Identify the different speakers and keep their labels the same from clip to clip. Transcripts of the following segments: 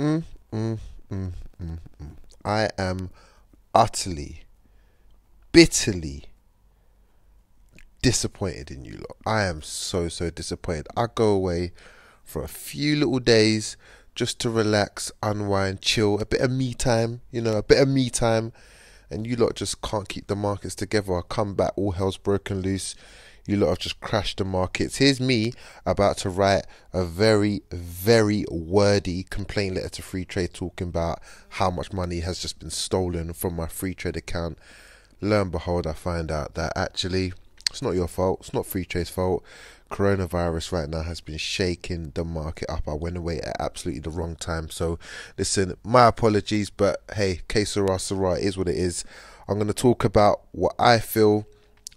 Speaker 1: Mm mm mm, mm, mm, mm, I am utterly, bitterly disappointed in you lot. I am so, so disappointed. I go away for a few little days just to relax, unwind, chill, a bit of me time, you know, a bit of me time. And you lot just can't keep the markets together. I come back, all hell's broken loose you lot have just crashed the markets. Here's me about to write a very, very wordy complaint letter to Free Trade talking about how much money has just been stolen from my Free Trade account. Lo and behold, I find out that actually it's not your fault, it's not Free Trade's fault. Coronavirus right now has been shaking the market up. I went away at absolutely the wrong time. So, listen, my apologies, but hey, que sera, right is what it is. I'm going to talk about what I feel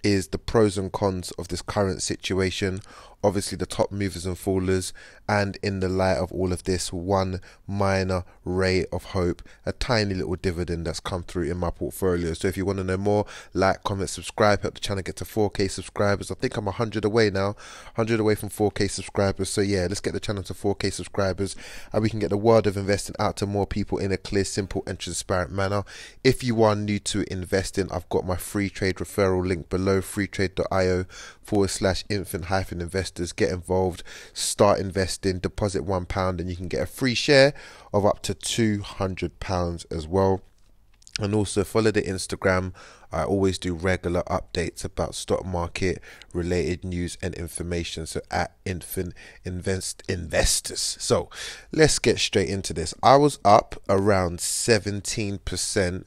Speaker 1: is the pros and cons of this current situation obviously the top movers and fallers, and in the light of all of this, one minor ray of hope, a tiny little dividend that's come through in my portfolio. So if you want to know more, like, comment, subscribe, help the channel get to 4K subscribers. I think I'm 100 away now, 100 away from 4K subscribers. So yeah, let's get the channel to 4K subscribers and we can get the word of investing out to more people in a clear, simple, and transparent manner. If you are new to investing, I've got my free trade referral link below freetrade.io forward slash infant hyphen invest investors get involved, start investing, deposit £1, and you can get a free share of up to £200 as well. And also follow the Instagram. I always do regular updates about stock market related news and information. So at infant Invest Investors. So let's get straight into this. I was up around 17%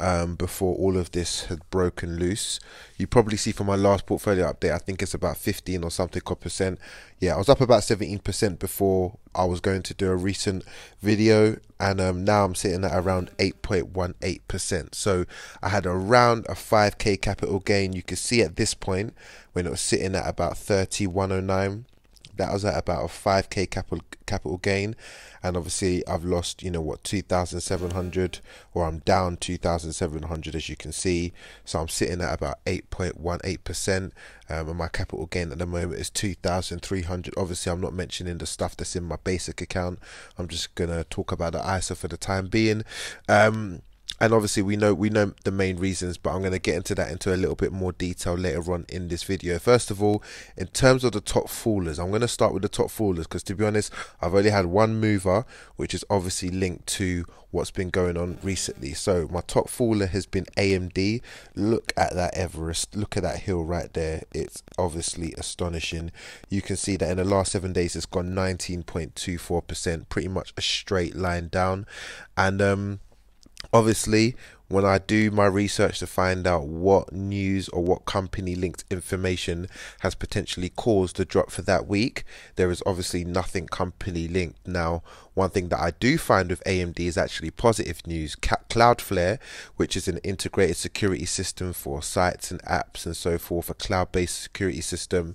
Speaker 1: um, before all of this had broken loose. You probably see from my last portfolio update, I think it's about 15 or something percent. Yeah, I was up about 17% before I was going to do a recent video, and um, now I'm sitting at around 8.18%. So I had around a 5k capital gain. You can see at this point when it was sitting at about 3109 that was at about a 5k capital capital gain and obviously i've lost you know what 2700 or i'm down 2700 as you can see so i'm sitting at about 8.18 percent um, and my capital gain at the moment is 2300 obviously i'm not mentioning the stuff that's in my basic account i'm just gonna talk about the isa for the time being um, and obviously we know we know the main reasons but i'm going to get into that into a little bit more detail later on in this video first of all in terms of the top fallers i'm going to start with the top fallers because to be honest i've only had one mover which is obviously linked to what's been going on recently so my top faller has been amd look at that everest look at that hill right there it's obviously astonishing you can see that in the last seven days it's gone 19.24 percent pretty much a straight line down and um Obviously, when I do my research to find out what news or what company linked information has potentially caused the drop for that week, there is obviously nothing company linked. Now, one thing that I do find with AMD is actually positive news. Cloudflare, which is an integrated security system for sites and apps and so forth, a cloud based security system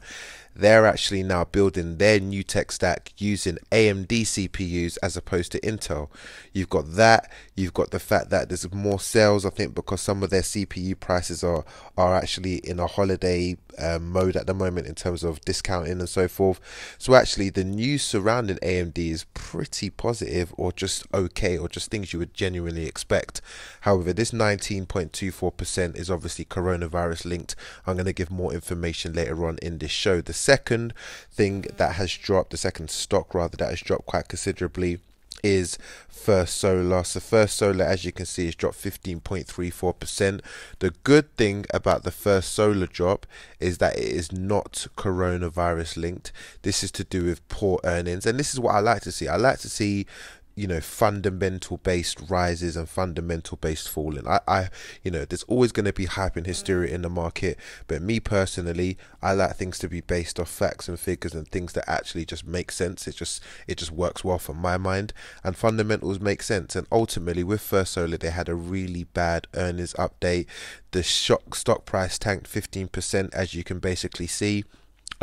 Speaker 1: they're actually now building their new tech stack using AMD CPUs as opposed to Intel. You've got that, you've got the fact that there's more sales, I think, because some of their CPU prices are, are actually in a holiday um, mode at the moment in terms of discounting and so forth. So, actually, the news surrounding AMD is pretty positive or just okay or just things you would genuinely expect. However, this 19.24% is obviously coronavirus linked. I'm going to give more information later on in this show. The second thing that has dropped, the second stock rather, that has dropped quite considerably is First Solar. So First Solar, as you can see, has dropped 15.34%. The good thing about the First Solar drop is that it is not coronavirus linked. This is to do with poor earnings, and this is what I like to see. I like to see you know fundamental based rises and fundamental based falling i i you know there's always going to be hype and hysteria in the market but me personally i like things to be based off facts and figures and things that actually just make sense it just it just works well for my mind and fundamentals make sense and ultimately with first solar they had a really bad earnings update the shock stock price tanked 15% as you can basically see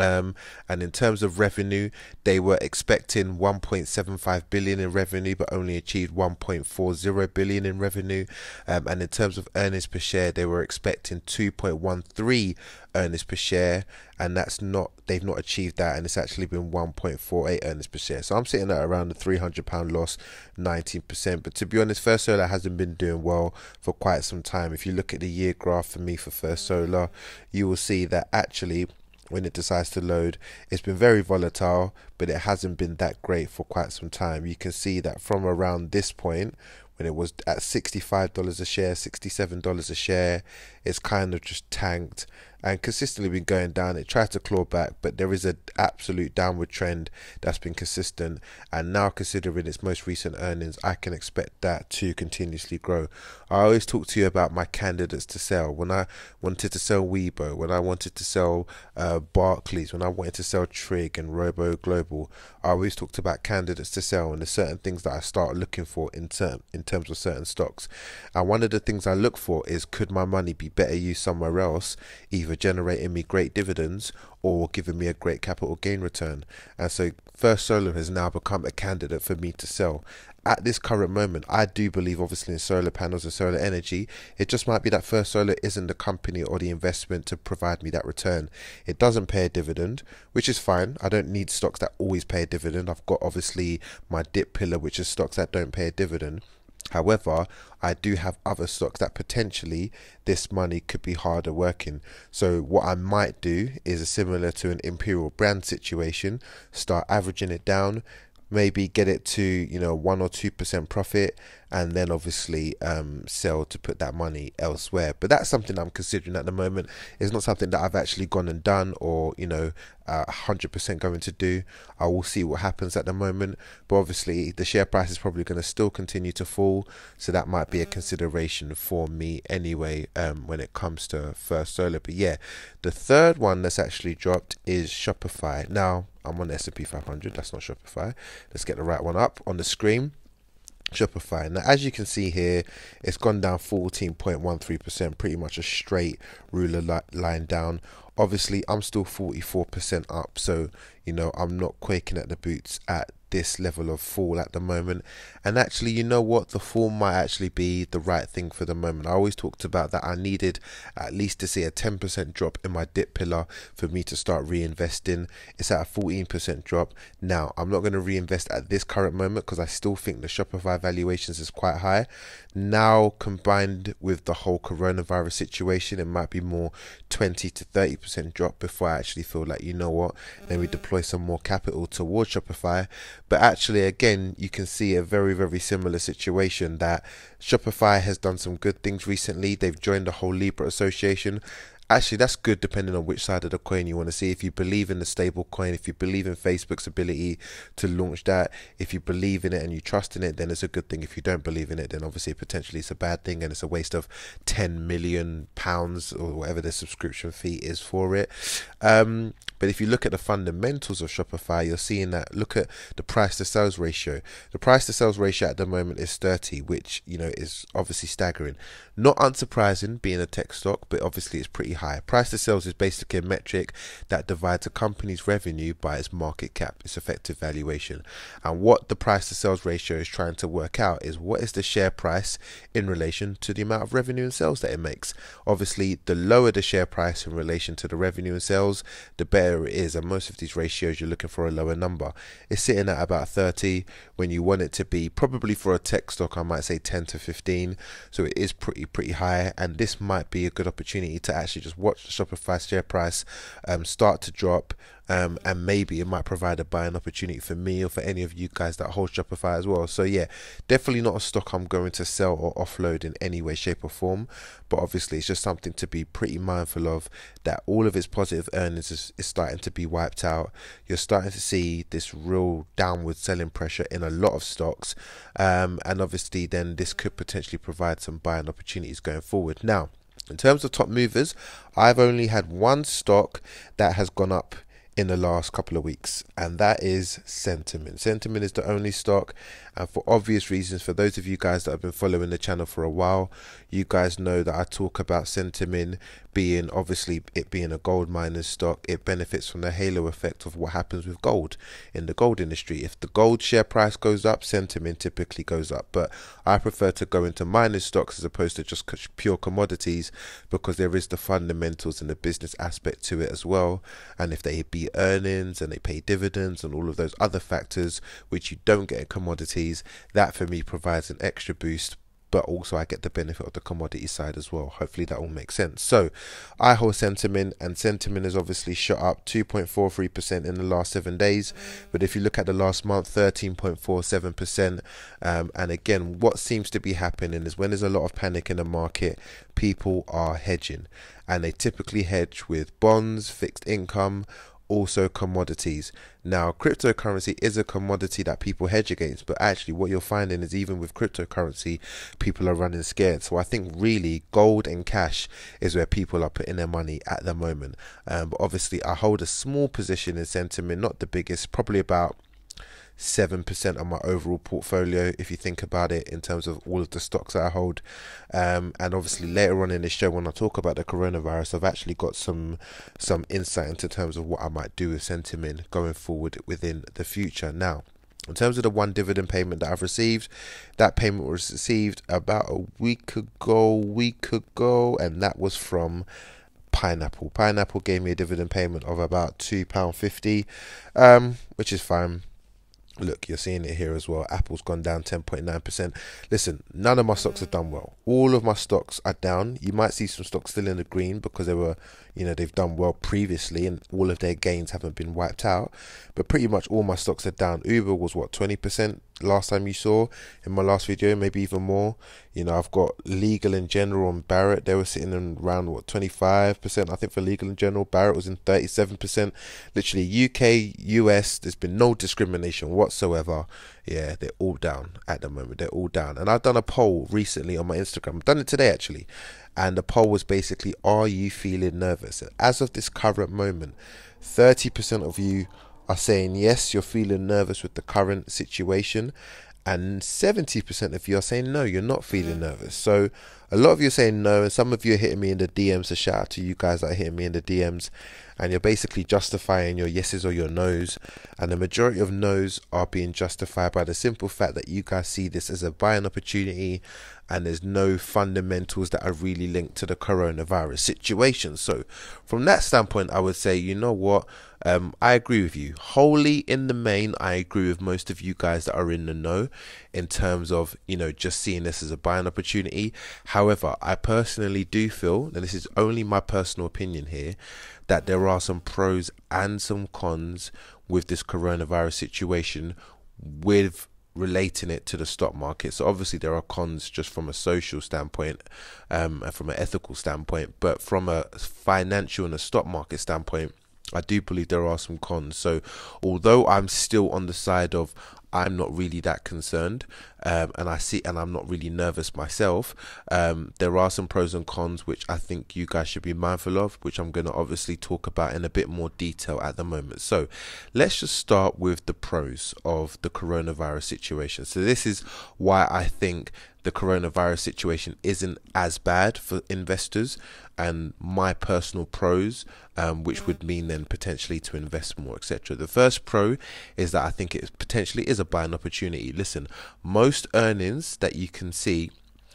Speaker 1: um, and in terms of revenue, they were expecting 1.75 billion in revenue, but only achieved 1.40 billion in revenue. Um, and in terms of earnings per share, they were expecting 2.13 earnings per share, and that's not they've not achieved that, and it's actually been 1.48 earnings per share. So I'm sitting at around a 300 pound loss, 19%. But to be honest, First Solar hasn't been doing well for quite some time. If you look at the year graph for me for First Solar, you will see that actually when it decides to load. It's been very volatile, but it hasn't been that great for quite some time. You can see that from around this point, when it was at $65 a share, $67 a share, it's kind of just tanked and consistently been going down. It tried to claw back, but there is an absolute downward trend that's been consistent. And now, considering its most recent earnings, I can expect that to continuously grow. I always talk to you about my candidates to sell. When I wanted to sell Weibo, when I wanted to sell uh, Barclays, when I wanted to sell Trig and Robo Global, I always talked about candidates to sell and the certain things that I start looking for in term in terms of certain stocks. And one of the things I look for is could my money be better used somewhere else, even either generating me great dividends or giving me a great capital gain return. And so First Solar has now become a candidate for me to sell. At this current moment, I do believe obviously in solar panels and solar energy. It just might be that First Solar isn't the company or the investment to provide me that return. It doesn't pay a dividend, which is fine. I don't need stocks that always pay a dividend. I've got obviously my dip pillar, which is stocks that don't pay a dividend. However, I do have other stocks that potentially this money could be harder working. So, what I might do is similar to an Imperial brand situation, start averaging it down, maybe get it to, you know, 1 or 2% profit, and then obviously um, sell to put that money elsewhere. But that's something I'm considering at the moment. It's not something that I've actually gone and done or, you know, uh, 100% going to do. I will see what happens at the moment. But obviously, the share price is probably going to still continue to fall. So that might be a mm. consideration for me anyway um, when it comes to First Solar. But yeah, the third one that's actually dropped is Shopify. Now, I'm on S&P 500. That's not Shopify. Let's get the right one up on the screen. Shopify. Now, as you can see here, it's gone down 14.13%, pretty much a straight ruler li line down. Obviously, I'm still 44% up, so you know I'm not quaking at the boots at this level of fall at the moment. And actually, you know what? The fall might actually be the right thing for the moment. I always talked about that I needed at least to see a 10% drop in my dip pillar for me to start reinvesting. It's at a 14% drop. Now, I'm not going to reinvest at this current moment because I still think the Shopify valuations is quite high. Now, combined with the whole coronavirus situation, it might be more 20 to 30% drop before I actually feel like, you know what? Then we deploy some more capital towards Shopify but actually, again, you can see a very, very similar situation that Shopify has done some good things recently. They've joined the whole Libra Association actually that's good depending on which side of the coin you want to see if you believe in the stable coin if you believe in facebook's ability to launch that if you believe in it and you trust in it then it's a good thing if you don't believe in it then obviously potentially it's a bad thing and it's a waste of 10 million pounds or whatever the subscription fee is for it um, but if you look at the fundamentals of shopify you're seeing that look at the price to sales ratio the price to sales ratio at the moment is 30 which you know is obviously staggering not unsurprising being a tech stock but obviously it's pretty high. Price to sales is basically a metric that divides a company's revenue by its market cap, its effective valuation. And what the price to sales ratio is trying to work out is what is the share price in relation to the amount of revenue and sales that it makes. Obviously, the lower the share price in relation to the revenue and sales, the better it is. And most of these ratios, you're looking for a lower number. It's sitting at about 30 when you want it to be probably for a tech stock, I might say 10 to 15. So it is pretty, pretty high. And this might be a good opportunity to actually just watch the Shopify share price um, start to drop. Um, and maybe it might provide a buying opportunity for me or for any of you guys that hold Shopify as well. So yeah, definitely not a stock I'm going to sell or offload in any way, shape or form. But obviously, it's just something to be pretty mindful of that all of its positive earnings is, is starting to be wiped out. You're starting to see this real downward selling pressure in a lot of stocks, um, and obviously, then this could potentially provide some buying opportunities going forward. Now in terms of top movers, I've only had one stock that has gone up in the last couple of weeks, and that is sentiment. Sentiment is the only stock for obvious reasons for those of you guys that have been following the channel for a while you guys know that i talk about sentiment being obviously it being a gold miner's stock it benefits from the halo effect of what happens with gold in the gold industry if the gold share price goes up sentiment typically goes up but i prefer to go into miners stocks as opposed to just pure commodities because there is the fundamentals and the business aspect to it as well and if they be earnings and they pay dividends and all of those other factors which you don't get in commodities commodities, that for me provides an extra boost but also I get the benefit of the commodity side as well. Hopefully that all makes sense. So I hold sentiment and sentiment is obviously shot up 2.43% in the last seven days. But if you look at the last month, 13.47%. Um, and again, what seems to be happening is when there's a lot of panic in the market, people are hedging and they typically hedge with bonds, fixed income, also commodities. Now, cryptocurrency is a commodity that people hedge against, but actually, what you're finding is even with cryptocurrency, people are running scared. So, I think really gold and cash is where people are putting their money at the moment. Um, but obviously, I hold a small position in sentiment, not the biggest, probably about 7% of my overall portfolio, if you think about it in terms of all of the stocks that I hold. Um, and obviously, later on in this show, when I talk about the coronavirus, I've actually got some some insight into terms of what I might do with sentiment going forward within the future. Now, in terms of the one dividend payment that I've received, that payment was received about a week ago, week ago, and that was from Pineapple. Pineapple gave me a dividend payment of about two pound fifty, um, which is fine. Look, you're seeing it here as well. Apple's gone down 10.9%. Listen, none of my stocks have done well. All of my stocks are down. You might see some stocks still in the green because they were, you know they've done well previously and all of their gains haven't been wiped out but pretty much all my stocks are down uber was what 20% last time you saw in my last video maybe even more you know i've got legal in general and barrett they were sitting around what 25% i think for legal in general barrett was in 37% literally uk us there's been no discrimination whatsoever yeah they're all down at the moment they're all down and i've done a poll recently on my instagram i've done it today actually and the poll was basically are you feeling nervous as of this current moment 30% of you are saying yes you're feeling nervous with the current situation and 70% of you are saying no you're not feeling nervous so a lot of you are saying no and some of you are hitting me in the dms so shout out to you guys that are hitting me in the dms and you're basically justifying your yeses or your nos and the majority of nos are being justified by the simple fact that you guys see this as a buying opportunity and there's no fundamentals that are really linked to the coronavirus situation. So, from that standpoint, I would say, you know what? Um, I agree with you. Wholly in the main, I agree with most of you guys that are in the know in terms of, you know, just seeing this as a buying opportunity. However, I personally do feel, and this is only my personal opinion here, that there are some pros and some cons with this coronavirus situation with relating it to the stock market. So obviously there are cons just from a social standpoint, um, and from an ethical standpoint, but from a financial and a stock market standpoint, I do believe there are some cons. So, although I'm still on the side of I'm not really that concerned, um, and I see, and I'm not really nervous myself. Um, there are some pros and cons which I think you guys should be mindful of, which I'm going to obviously talk about in a bit more detail at the moment. So, let's just start with the pros of the coronavirus situation. So, this is why I think the coronavirus situation isn't as bad for investors and my personal pros, um, which would mean then potentially to invest more, etc. The first pro is that I think it potentially is a buying opportunity. Listen, most earnings that you can see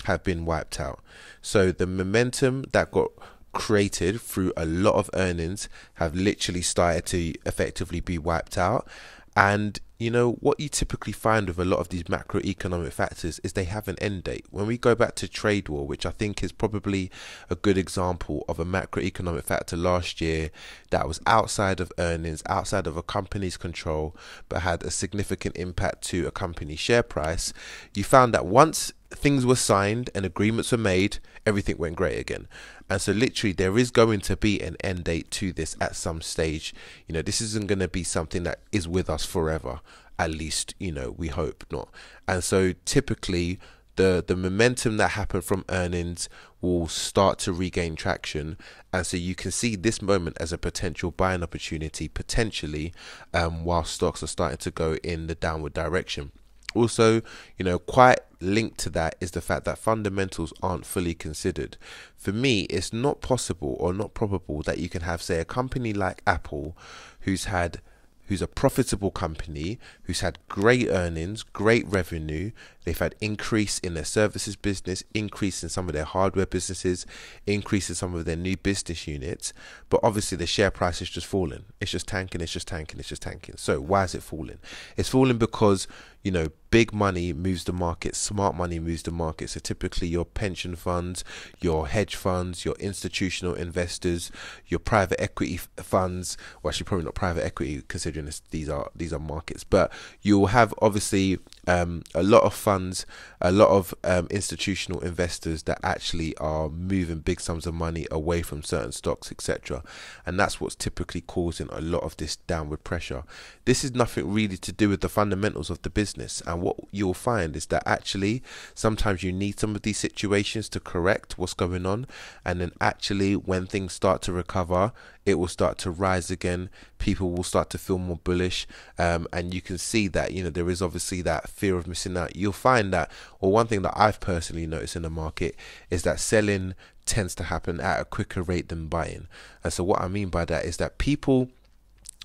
Speaker 1: have been wiped out. So the momentum that got created through a lot of earnings have literally started to effectively be wiped out and you know what you typically find with a lot of these macroeconomic factors is they have an end date. When we go back to trade war, which I think is probably a good example of a macroeconomic factor last year that was outside of earnings, outside of a company's control, but had a significant impact to a company's share price, you found that once things were signed and agreements were made, everything went great again. And so, literally, there is going to be an end date to this at some stage. You know, this isn't going to be something that is with us forever. At least, you know, we hope not. And so, typically, the the momentum that happened from earnings will start to regain traction and so you can see this moment as a potential buying opportunity potentially um, while stocks are starting to go in the downward direction also, you know, quite linked to that is the fact that fundamentals aren't fully considered. For me, it's not possible or not probable that you can have, say, a company like Apple who's had who's a profitable company, who's had great earnings, great revenue. They've had increase in their services business, increase in some of their hardware businesses, increase in some of their new business units. But obviously the share price is just falling. It's just tanking, it's just tanking, it's just tanking. So why is it falling? It's falling because, you know, big money moves the market, smart money moves the market. So typically your pension funds, your hedge funds, your institutional investors, your private equity funds, well actually probably not private equity considering this, these are these are markets, but you'll have obviously um, a lot of funds, a lot of um, institutional investors that actually are moving big sums of money away from certain stocks, etc. And that's what's typically causing a lot of this downward pressure. This is nothing really to do with the fundamentals of the business. And what you'll find is that actually sometimes you need some of these situations to correct what's going on. And then actually, when things start to recover, it will start to rise again. People will start to feel more bullish, um, and you can see that you know there is obviously that fear of missing out. You'll find that, or well, one thing that I've personally noticed in the market is that selling tends to happen at a quicker rate than buying. And so what I mean by that is that people,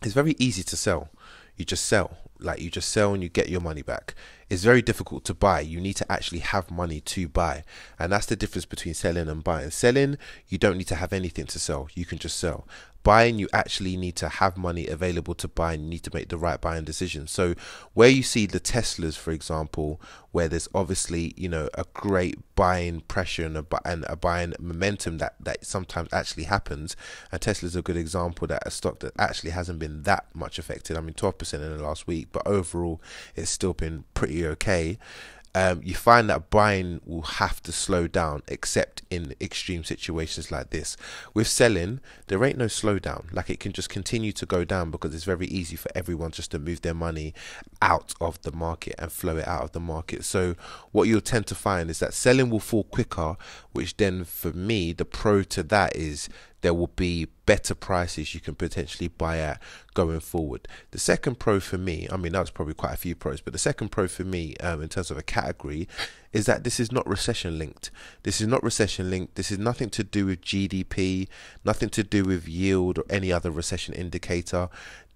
Speaker 1: it's very easy to sell. You just sell, like you just sell and you get your money back it's very difficult to buy. You need to actually have money to buy. And that's the difference between selling and buying. Selling, you don't need to have anything to sell, you can just sell. Buying, you actually need to have money available to buy and you need to make the right buying decision. So, where you see the Teslas, for example, where there's obviously, you know, a great buying pressure and a, and a buying momentum that, that sometimes actually happens, and Tesla's a good example that a stock that actually hasn't been that much affected. I mean, 12% in the last week, but overall, it's still been pretty you're okay, um, you find that buying will have to slow down, except in extreme situations like this. With selling, there ain't no slowdown. Like it can just continue to go down because it's very easy for everyone just to move their money out of the market and flow it out of the market. So, what you'll tend to find is that selling will fall quicker, which then for me, the pro to that is there will be better prices you can potentially buy at going forward. The second pro for me, I mean, that was probably quite a few pros, but the second pro for me um, in terms of a category is that this is not recession linked. This is not recession linked. This is nothing to do with GDP, nothing to do with yield or any other recession indicator.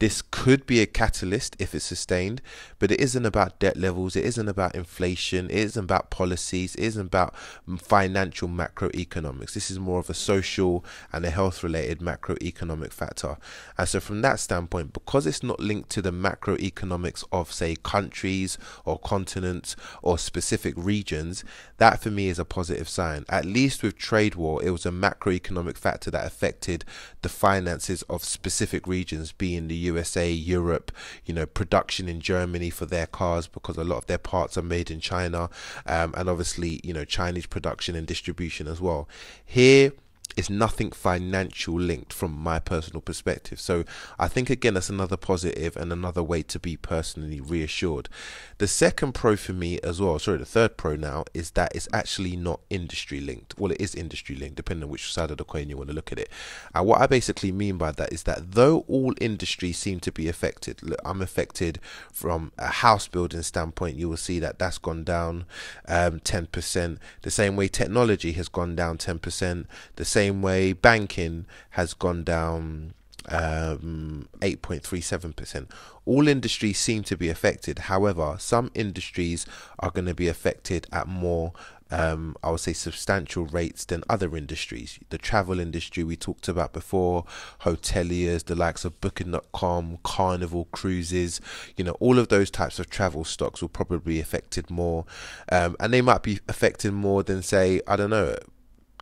Speaker 1: This could be a catalyst if it's sustained, but it isn't about debt levels, it isn't about inflation, it isn't about policies, it isn't about financial macroeconomics. This is more of a social and a health related macroeconomic factor. And so, from that standpoint, because it's not linked to the macroeconomics of, say, countries or continents or specific regions, that for me is a positive sign. At least with trade war, it was a macroeconomic factor that affected the finances of specific regions, being the US. USA, Europe, you know, production in Germany for their cars because a lot of their parts are made in China, um, and obviously, you know, Chinese production and distribution as well. Here, it's nothing financial linked from my personal perspective. So I think again that's another positive and another way to be personally reassured. The second pro for me as well, sorry, the third pro now is that it's actually not industry linked. Well, it is industry linked, depending on which side of the coin you want to look at it. And what I basically mean by that is that though all industries seem to be affected, look, I'm affected from a house building standpoint. You will see that that's gone down um, 10%. The same way technology has gone down 10%. The same way banking has gone down um, 8.37%. All industries seem to be affected. However, some industries are going to be affected at more, um, I would say, substantial rates than other industries. The travel industry we talked about before, hoteliers, the likes of Booking.com, Carnival Cruises, you know, all of those types of travel stocks will probably be affected more. Um, and they might be affected more than, say, I don't know,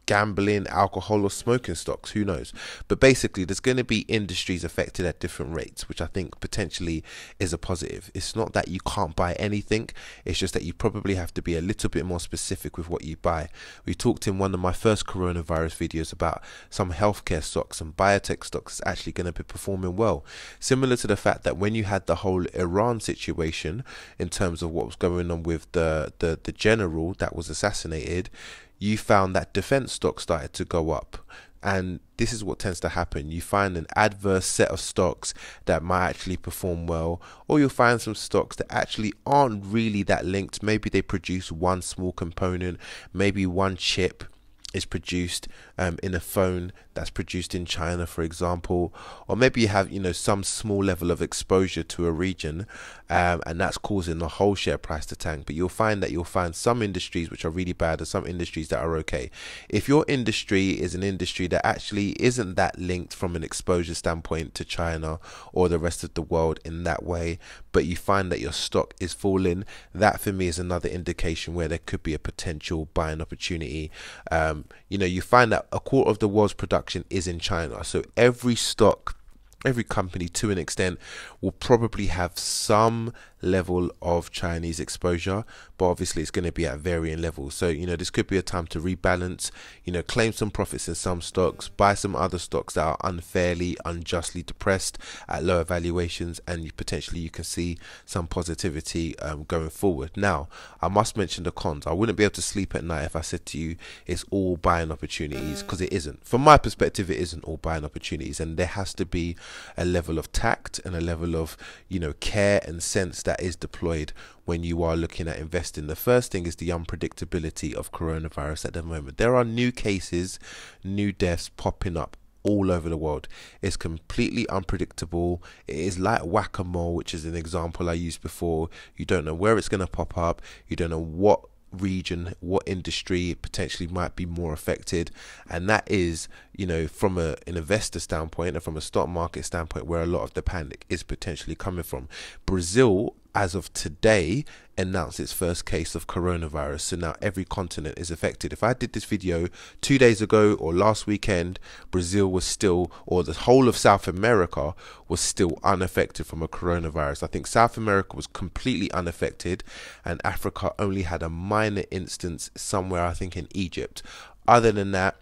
Speaker 1: gambling, alcohol, or smoking stocks. Who knows? But basically, there's going to be industries affected at different rates, which I think potentially is a positive. It's not that you can't buy anything, it's just that you probably have to be a little bit more specific with what you buy. We talked in one of my first coronavirus videos about some healthcare stocks and biotech stocks actually going to be performing well. Similar to the fact that when you had the whole Iran situation in terms of what was going on with the, the, the general that was assassinated, you found that defense stock started to go up. And this is what tends to happen. You find an adverse set of stocks that might actually perform well, or you'll find some stocks that actually aren't really that linked. Maybe they produce one small component, maybe one chip is produced um, in a phone that's produced in China, for example, or maybe you have you know some small level of exposure to a region, um, and that's causing the whole share price to tank. But you'll find that you'll find some industries which are really bad and some industries that are okay. If your industry is an industry that actually isn't that linked from an exposure standpoint to China or the rest of the world in that way, but you find that your stock is falling, that for me is another indication where there could be a potential buying opportunity. Um, you know, you find that a quarter of the world's production is in China. So every stock, every company to an extent will probably have some level of Chinese exposure, but obviously it's going to be at varying levels. So, you know, this could be a time to rebalance, you know, claim some profits in some stocks, buy some other stocks that are unfairly, unjustly depressed at lower valuations, and you potentially you can see some positivity um, going forward. Now, I must mention the cons. I wouldn't be able to sleep at night if I said to you it's all buying opportunities because it isn't. From my perspective, it isn't all buying opportunities, and there has to be a level of tact and a level of, you know, care and sense that that is deployed when you are looking at investing. The first thing is the unpredictability of coronavirus at the moment. There are new cases, new deaths popping up all over the world. It's completely unpredictable. It is like whack a mole, which is an example I used before. You don't know where it's going to pop up, you don't know what region, what industry potentially might be more affected. And that is, you know, from a, an investor standpoint and from a stock market standpoint, where a lot of the panic is potentially coming from. Brazil as of today, announced its first case of coronavirus. So now every continent is affected. If I did this video two days ago or last weekend, Brazil was still, or the whole of South America was still unaffected from a coronavirus. I think South America was completely unaffected, and Africa only had a minor instance somewhere, I think in Egypt. Other than that,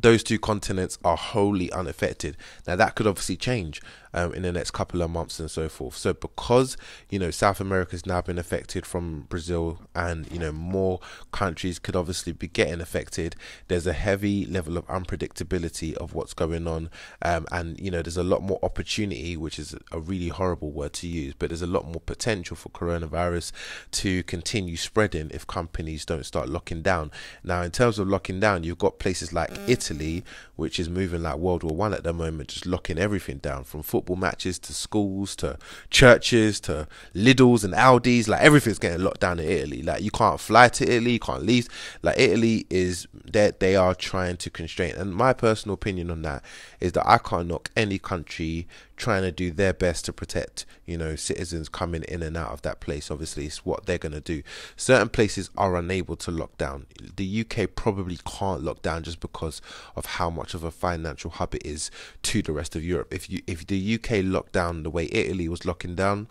Speaker 1: those two continents are wholly unaffected. Now, that could obviously change um, in the next couple of months and so forth. So because you know South has now been affected from Brazil, and you know more countries could obviously be getting affected. There's a heavy level of unpredictability of what's going on, um, and you know there's a lot more opportunity, which is a really horrible word to use, but there's a lot more potential for coronavirus to continue spreading if companies don't start locking down. Now, in terms of locking down, you've got places like Italy, which is moving like World War One at the moment, just locking everything down from football football matches to schools to churches to Lidl's and Aldi's. Like everything's getting locked down in Italy. Like you can't fly to Italy, you can't leave. Like Italy is that they are trying to constrain. And my personal opinion on that is that I can't knock any country trying to do their best to protect, you know, citizens coming in and out of that place. Obviously, it's what they're going to do. Certain places are unable to lock down. The UK probably can't lock down just because of how much of a financial hub it is to the rest of Europe. If you if the UK locked down the way Italy was locking down,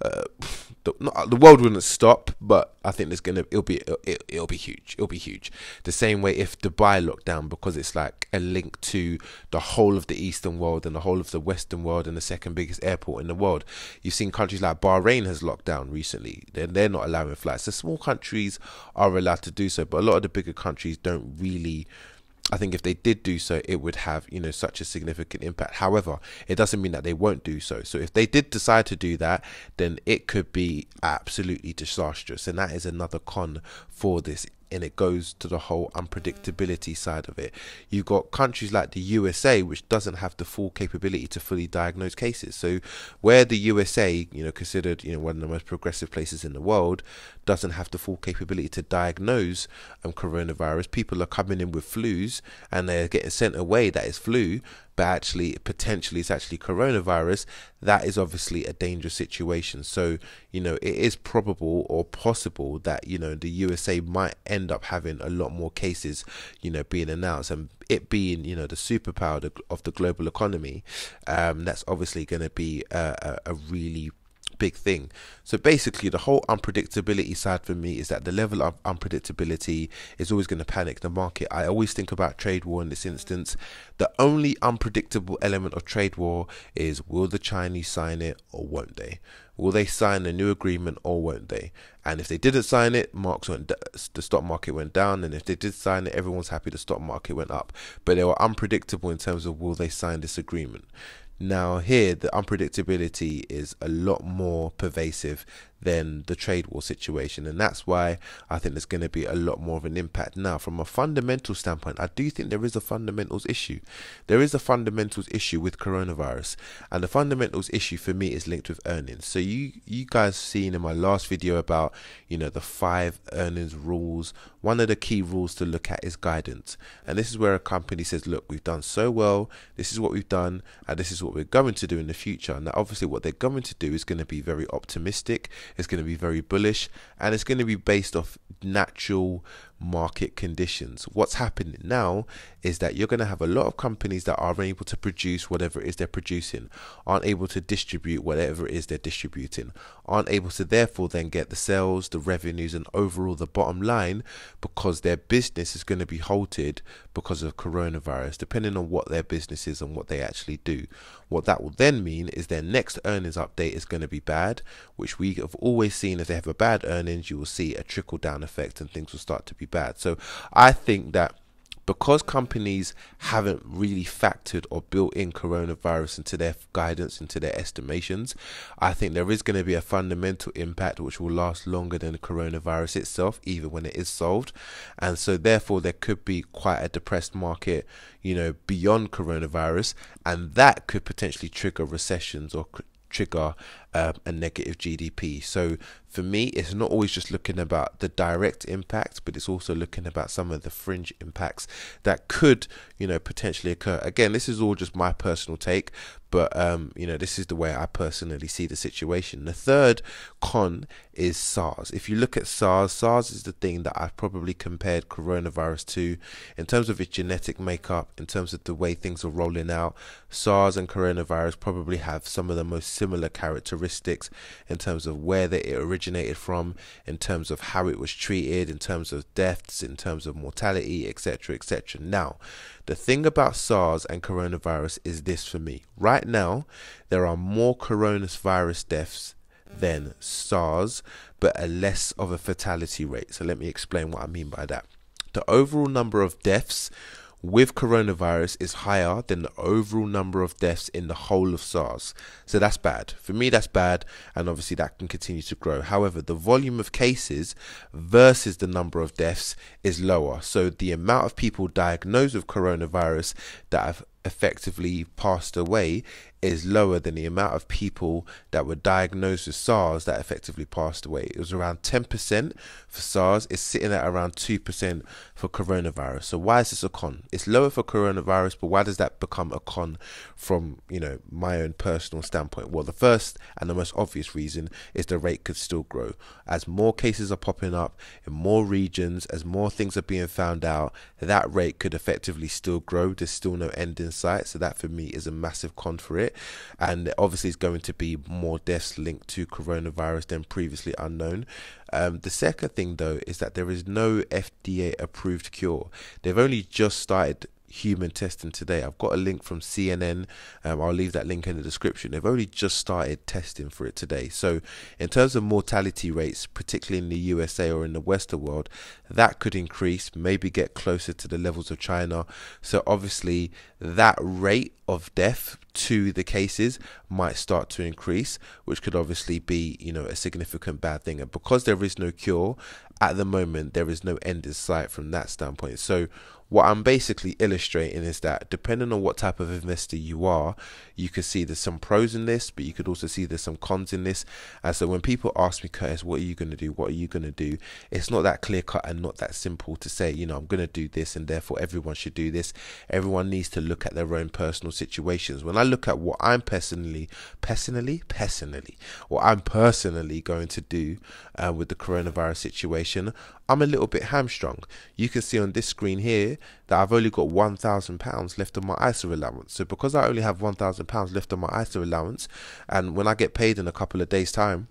Speaker 1: uh, the, not, the world wouldn't stop, but I think there's gonna it'll be it, will be huge. It'll be huge. The same way if Dubai locked down because it's like a link to the whole of the Eastern world and the whole of the Western world and the second biggest airport in the world. You've seen countries like Bahrain has locked down recently. They're, they're not allowing flights. The small countries are allowed to do so, but a lot of the bigger countries don't really I think if they did do so, it would have you know such a significant impact. However, it doesn't mean that they won't do so. So if they did decide to do that, then it could be absolutely disastrous, and that is another con for this and it goes to the whole unpredictability side of it. You've got countries like the USA, which doesn't have the full capability to fully diagnose cases. So, where the USA, you know, considered you know one of the most progressive places in the world, doesn't have the full capability to diagnose um, coronavirus, people are coming in with flus and they're getting sent away that is flu, but actually potentially it's actually coronavirus. That is obviously a dangerous situation. So, you know, it is probable or possible that you know the USA might end end up having a lot more cases, you know, being announced and it being, you know, the superpower of, the global economy, um, that's obviously going to be a, a, a really big thing. So basically, the whole unpredictability side for me is that the level of unpredictability is always going to panic the market. I always think about trade war in this instance. The only unpredictable element of trade war is will the Chinese sign it or won't they? Will they sign a new agreement or won't they? And if they didn't sign it, marks went the stock market went down, and if they did sign it, everyone's happy the stock market went up. But they were unpredictable in terms of will they sign this agreement. Now, here, the unpredictability is a lot more pervasive than the trade war situation. And that's why I think there's going to be a lot more of an impact. Now, from a fundamental standpoint, I do think there is a fundamentals issue. There is a fundamentals issue with coronavirus. And the fundamentals issue for me is linked with earnings. So you, you guys seen in my last video about, you know, the five earnings rules. One of the key rules to look at is guidance. And this is where a company says, look, we've done so well. This is what we've done. And this is what we're going to do in the future. that obviously what they're going to do is going to be very optimistic it's going to be very bullish and it's going to be based off natural market conditions. What's happening now is that you're going to have a lot of companies that aren't able to produce whatever it is they're producing, aren't able to distribute whatever it is they're distributing, aren't able to therefore then get the sales, the revenues, and overall the bottom line because their business is going to be halted because of coronavirus, depending on what their business is and what they actually do. What that will then mean is their next earnings update is going to be bad, which we have always seen if they have a bad earnings, you will see a trickle down effect and things will start to be bad. So I think that because companies haven't really factored or built in coronavirus into their guidance, into their estimations, I think there is going to be a fundamental impact which will last longer than the coronavirus itself, even when it is solved. And so, therefore, there could be quite a depressed market, you know, beyond coronavirus, and that could potentially trigger recessions or trigger um, a negative GDP. So for me, it's not always just looking about the direct impact, but it's also looking about some of the fringe impacts that could, you know, potentially occur. Again, this is all just my personal take, but um, you know, this is the way I personally see the situation. The third con is SARS. If you look at SARS, SARS is the thing that I've probably compared coronavirus to in terms of its genetic makeup, in terms of the way things are rolling out. SARS and coronavirus probably have some of the most similar characteristics characteristics in terms of where that it originated from, in terms of how it was treated, in terms of deaths, in terms of mortality, etc. etc. Now, the thing about SARS and coronavirus is this for me. Right now, there are more coronavirus deaths than SARS, but a less of a fatality rate. So let me explain what I mean by that. The overall number of deaths with coronavirus is higher than the overall number of deaths in the whole of SARS. So that's bad. For me, that's bad, and obviously that can continue to grow. However, the volume of cases versus the number of deaths is lower. So the amount of people diagnosed with coronavirus that have effectively passed away is lower than the amount of people that were diagnosed with SARS that effectively passed away. It was around 10% for SARS, it's sitting at around 2% for coronavirus. So why is this a con? It's lower for coronavirus, but why does that become a con from, you know, my own personal standpoint? Well, the first and the most obvious reason is the rate could still grow. As more cases are popping up in more regions, as more things are being found out, that rate could effectively still grow. There's still no end in in sight. So that for me is a massive con for it. And obviously, it's going to be more deaths linked to coronavirus than previously unknown. Um, the second thing, though, is that there is no FDA approved cure. They've only just started human testing today. I've got a link from CNN. Um, I'll leave that link in the description. They've only just started testing for it today. So, in terms of mortality rates, particularly in the USA or in the Western world, that could increase, maybe get closer to the levels of China. So, obviously, that rate of death to the cases might start to increase, which could obviously be, you know, a significant bad thing. And because there is no cure at the moment, there is no end in sight from that standpoint. So, what I'm basically illustrating is that depending on what type of investor you are, you could see there's some pros in this, but you could also see there's some cons in this. And so when people ask me, Curtis, what are you going to do? What are you going to do? It's not that clear cut and not that simple to say, you know, I'm going to do this and therefore everyone should do this. Everyone needs to look at their own personal situations. When I look at what I'm personally, personally, personally, what I'm personally going to do uh, with the coronavirus situation, I'm a little bit hamstrung. You can see on this screen here, that I've only got £1,000 left on my ISA allowance. So because I only have £1,000 left on my ISA allowance, and when I get paid in a couple of days' time,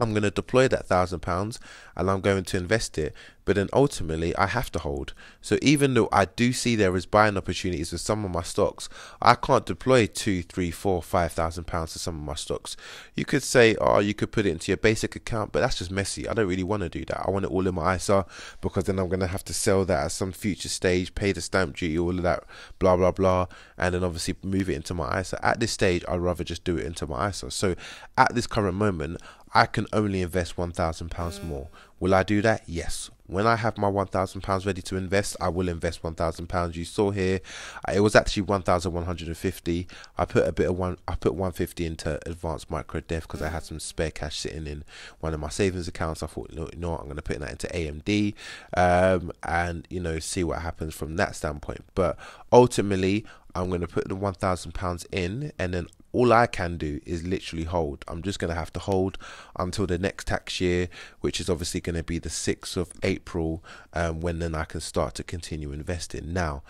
Speaker 1: I'm going to deploy that thousand pounds and I'm going to invest it. But then ultimately, I have to hold. So even though I do see there is buying opportunities with some of my stocks, I can't deploy two, three, four, five thousand pounds to some of my stocks. You could say, oh, you could put it into your basic account, but that's just messy. I don't really want to do that. I want it all in my ISA because then I'm going to have to sell that at some future stage, pay the stamp duty, all of that, blah, blah, blah, and then obviously move it into my ISA. At this stage, I'd rather just do it into my ISA. So at this current moment, I can only invest £1,000 mm. more. Will I do that? Yes. When I have my £1,000 ready to invest, I will invest £1,000. You saw here, uh, it was actually 1,150. I put a bit of one, I put 150 into advanced micro dev because I had mm. some spare cash sitting in one of my savings accounts. I thought, no, no I'm going to put that into AMD um, and, you know, see what happens from that standpoint. But ultimately, I'm going to put the £1,000 in and then all I can do is literally hold. I'm just going to have to hold until the next tax year, which is obviously going to be the 6th of April, um, when then I can start to continue investing. Now,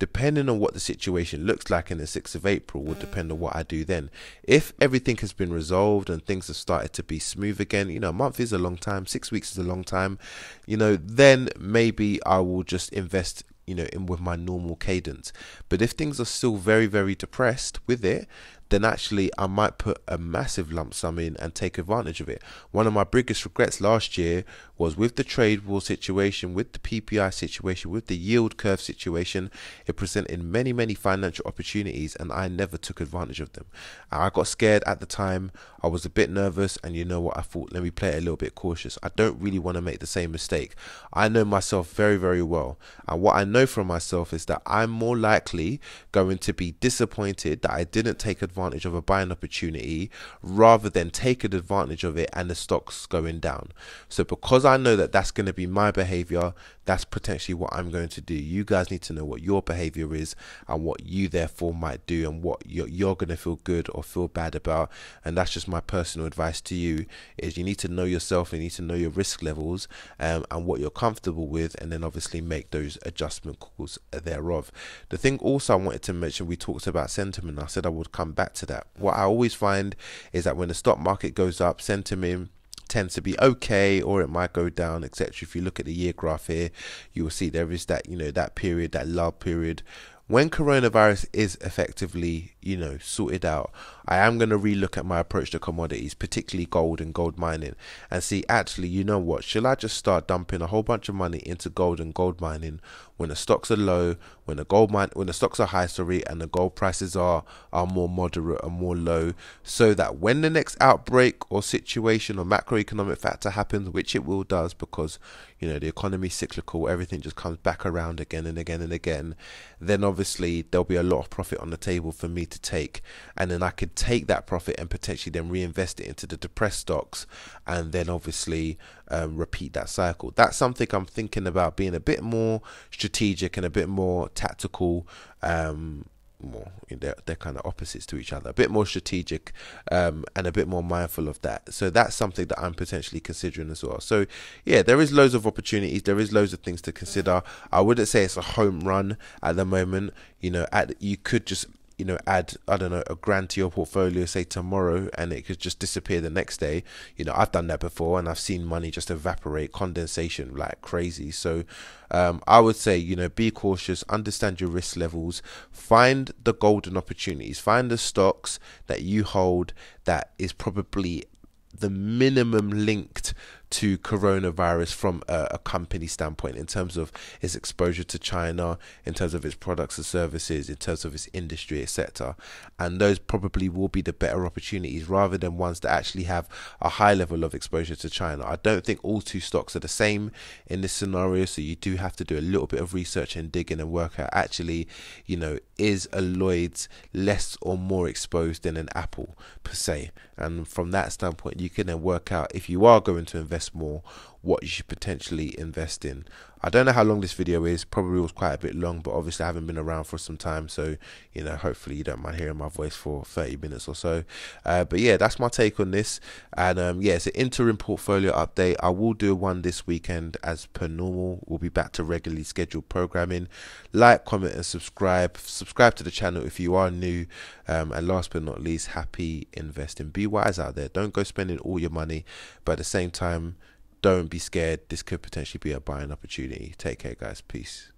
Speaker 1: depending on what the situation looks like in the 6th of April will depend on what I do then. If everything has been resolved and things have started to be smooth again, you know, a month is a long time, 6 weeks is a long time, you know, then maybe I will just invest you know, in with my normal cadence. But if things are still very, very depressed with it, then actually I might put a massive lump sum in and take advantage of it. One of my biggest regrets last year was with the trade war situation, with the PPI situation, with the yield curve situation, it presented many, many financial opportunities and I never took advantage of them. I got scared at the time, I was a bit nervous, and you know what? I thought, let me play a little bit cautious. I don't really want to make the same mistake. I know myself very, very well, and what I know from myself is that I'm more likely going to be disappointed that I didn't take advantage advantage of a buying opportunity rather than taking advantage of it and the stock's going down. So because I know that that's going to be my behavior, that's potentially what I'm going to do. You guys need to know what your behavior is and what you therefore might do and what you're, you're going to feel good or feel bad about. And that's just my personal advice to you is you need to know yourself, you need to know your risk levels um, and what you're comfortable with and then obviously make those adjustment calls thereof. The thing also I wanted to mention, we talked about sentiment. I said I would come back back to that. What I always find is that when the stock market goes up, sentiment tends to be okay or it might go down etc if you look at the year graph here you will see there is that you know that period that love period when coronavirus is effectively you know sorted out I am going to relook at my approach to commodities, particularly gold and gold mining, and see actually, you know what? Shall I just start dumping a whole bunch of money into gold and gold mining when the stocks are low, when the gold mine, when the stocks are high, sorry, and the gold prices are are more moderate and more low, so that when the next outbreak or situation or macroeconomic factor happens, which it will does because you know the economy cyclical, everything just comes back around again and again and again, then obviously there'll be a lot of profit on the table for me to take, and then I could take that profit and potentially then reinvest it into the depressed stocks and then obviously um, repeat that cycle. That's something I'm thinking about being a bit more strategic and a bit more tactical. Um, more they're, they're kind of opposites to each other a bit more strategic um, and a bit more mindful of that so that's something that i'm potentially considering as well so yeah there is loads of opportunities there is loads of things to consider i wouldn't say it's a home run at the moment you know at, you could just you know add i don't know a grand to your portfolio say tomorrow and it could just disappear the next day you know i've done that before and i've seen money just evaporate condensation like crazy so um, i would say you know be cautious understand your risk levels find the golden opportunities find the stocks that you hold that is probably the minimum linked to coronavirus from a, a, company standpoint in terms of its exposure to China, in terms of its products and services, in terms of its industry, etc. And those probably will be the better opportunities rather than ones that actually have a high level of exposure to China. I don't think all two stocks are the same in this scenario, so you do have to do a little bit of research and digging and work out actually, you know, is a Lloyd's less or more exposed than an Apple per se? And from that standpoint, you can then work out if you are going to invest invest more what you should potentially invest in. I don't know how long this video is, probably was quite a bit long, but obviously I haven't been around for some time, so you know, hopefully you don't mind hearing my voice for 30 minutes or so. Uh, but yeah, that's my take on this, and um, yeah, it's an interim portfolio update. I will do one this weekend as per normal. We'll be back to regularly scheduled programming. Like, comment, and subscribe. Subscribe to the channel if you are new, um, and last but not least, happy investing. Be wise out there, don't go spending all your money, but at the same time, don't be scared. This could potentially be a buying opportunity. Take care, guys. Peace.